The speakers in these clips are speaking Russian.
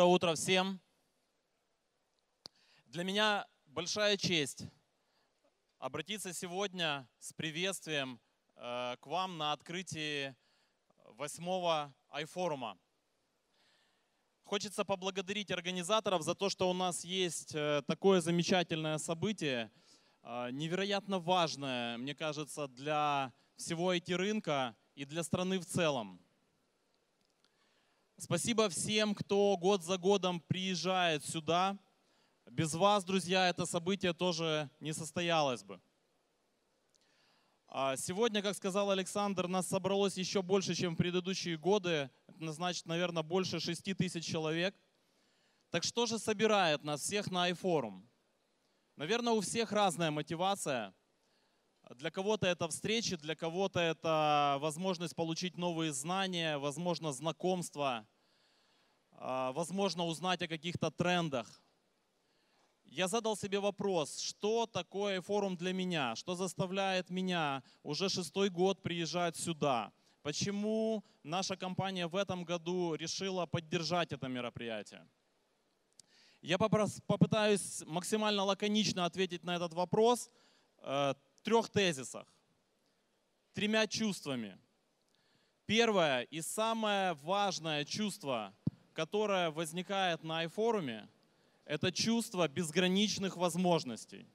Доброе утро всем. Для меня большая честь обратиться сегодня с приветствием э, к вам на открытии восьмого го iForum. Хочется поблагодарить организаторов за то, что у нас есть э, такое замечательное событие, э, невероятно важное, мне кажется, для всего IT-рынка и для страны в целом. Спасибо всем, кто год за годом приезжает сюда. Без вас, друзья, это событие тоже не состоялось бы. А сегодня, как сказал Александр, нас собралось еще больше, чем в предыдущие годы. Это значит, наверное, больше 6 тысяч человек. Так что же собирает нас всех на iForum? Наверное, у всех разная мотивация – для кого-то это встречи, для кого-то это возможность получить новые знания, возможно, знакомства, а, возможно, узнать о каких-то трендах. Я задал себе вопрос, что такое форум для меня, что заставляет меня уже шестой год приезжать сюда, почему наша компания в этом году решила поддержать это мероприятие. Я попытаюсь максимально лаконично ответить на этот вопрос, э, трех тезисах, тремя чувствами. Первое и самое важное чувство, которое возникает на iForum, это чувство безграничных возможностей.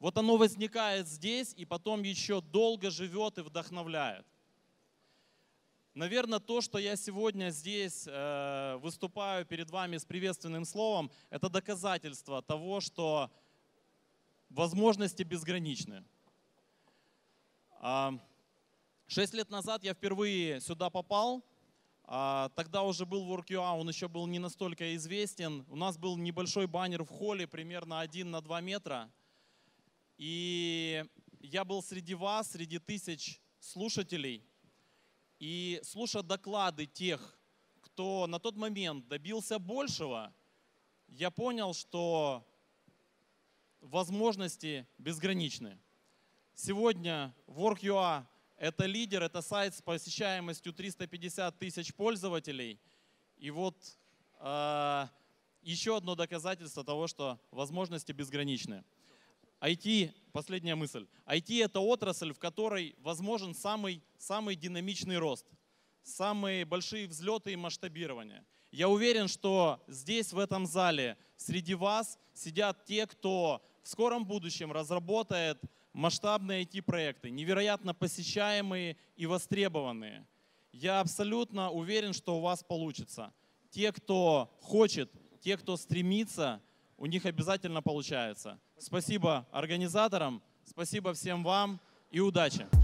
Вот оно возникает здесь и потом еще долго живет и вдохновляет. Наверное, то, что я сегодня здесь э, выступаю перед вами с приветственным словом, это доказательство того, что возможности безграничны. А, шесть лет назад я впервые сюда попал. А, тогда уже был WorkUA, он еще был не настолько известен. У нас был небольшой баннер в холле, примерно один на два метра. И я был среди вас, среди тысяч слушателей. И слушая доклады тех, кто на тот момент добился большего, я понял, что возможности безграничны. Сегодня Work.ua – это лидер, это сайт с посещаемостью 350 тысяч пользователей. И вот э, еще одно доказательство того, что возможности безграничны. IT, последняя мысль. IT – это отрасль, в которой возможен самый, самый динамичный рост, самые большие взлеты и масштабирование. Я уверен, что здесь, в этом зале, среди вас сидят те, кто в скором будущем разработает масштабные IT-проекты, невероятно посещаемые и востребованные. Я абсолютно уверен, что у вас получится. Те, кто хочет, те, кто стремится, у них обязательно получается. Спасибо организаторам, спасибо всем вам и удачи!